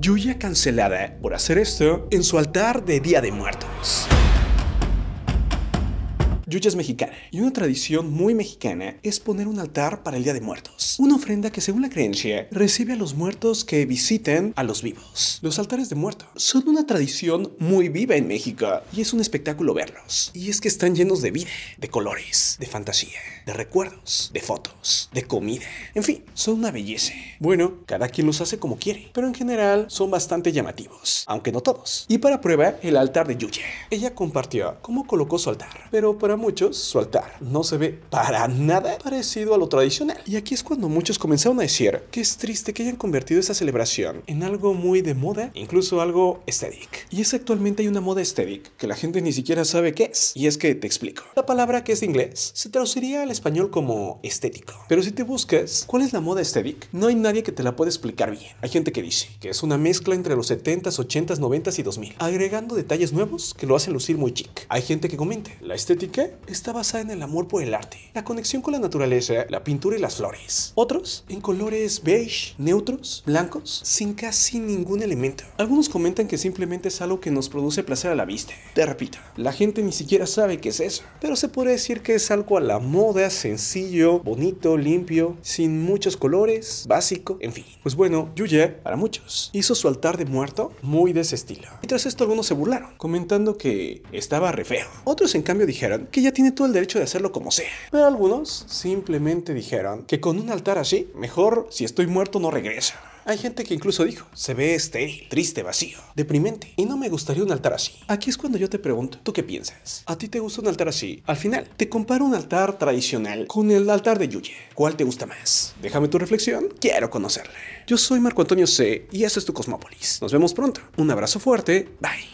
Yuya cancelada por hacer esto en su altar de Día de Muertos. Yuya es mexicana y una tradición muy mexicana es poner un altar para el Día de Muertos. Una ofrenda que según la creencia recibe a los muertos que visiten a los vivos. Los altares de muertos son una tradición muy viva en México y es un espectáculo verlos. Y es que están llenos de vida, de colores, de fantasía, de recuerdos, de fotos, de comida. En fin, son una belleza. Bueno, cada quien los hace como quiere, pero en general son bastante llamativos, aunque no todos. Y para prueba, el altar de Yuya. Ella compartió cómo colocó su altar, pero para muchos, su altar no se ve para nada parecido a lo tradicional. Y aquí es cuando muchos comenzaron a decir que es triste que hayan convertido esa celebración en algo muy de moda, incluso algo estético. Y es actualmente hay una moda estética que la gente ni siquiera sabe qué es. Y es que te explico. La palabra que es de inglés se traduciría al español como estético. Pero si te buscas cuál es la moda estética, no hay nadie que te la pueda explicar bien. Hay gente que dice que es una mezcla entre los 70s, 80s, 90s y 2000, agregando detalles nuevos que lo hacen lucir muy chic. Hay gente que comenta, la estética está basada en el amor por el arte, la conexión con la naturaleza, la pintura y las flores. Otros en colores beige, neutros, blancos, sin casi ningún elemento. Algunos comentan que simplemente es algo que nos produce placer a la vista. Te repito, la gente ni siquiera sabe qué es eso, pero se puede decir que es algo a la moda, sencillo, bonito, limpio, sin muchos colores, básico, en fin. Pues bueno, Yuya, para muchos, hizo su altar de muerto muy de ese estilo. Y tras esto algunos se burlaron, comentando que estaba re feo. Otros en cambio dijeron que ella tiene todo el derecho de hacerlo como sea. Pero algunos simplemente dijeron que con un altar así, mejor si estoy muerto no regresa. Hay gente que incluso dijo, se ve este triste, vacío, deprimente, y no me gustaría un altar así. Aquí es cuando yo te pregunto, ¿tú qué piensas? ¿A ti te gusta un altar así? Al final, te comparo un altar tradicional con el altar de Yuye. ¿Cuál te gusta más? Déjame tu reflexión, quiero conocerle. Yo soy Marco Antonio C. y eso es tu Cosmópolis. Nos vemos pronto. Un abrazo fuerte, bye.